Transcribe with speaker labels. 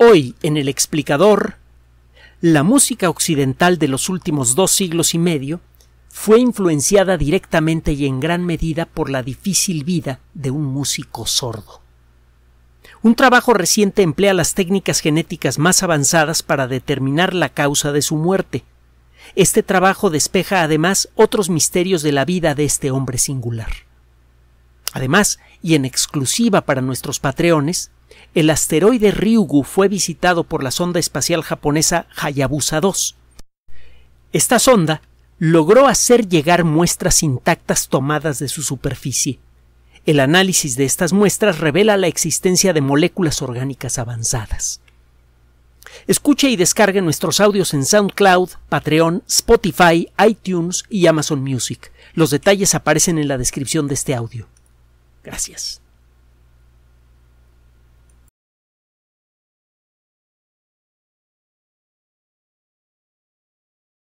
Speaker 1: Hoy, en el explicador, la música occidental de los últimos dos siglos y medio fue influenciada directamente y en gran medida por la difícil vida de un músico sordo. Un trabajo reciente emplea las técnicas genéticas más avanzadas para determinar la causa de su muerte. Este trabajo despeja además otros misterios de la vida de este hombre singular. Además, y en exclusiva para nuestros patreones, el asteroide Ryugu fue visitado por la sonda espacial japonesa Hayabusa 2. Esta sonda logró hacer llegar muestras intactas tomadas de su superficie. El análisis de estas muestras revela la existencia de moléculas orgánicas avanzadas. Escuche y descargue nuestros audios en SoundCloud, Patreon, Spotify, iTunes y Amazon Music. Los detalles aparecen en la descripción de este audio.
Speaker 2: Gracias.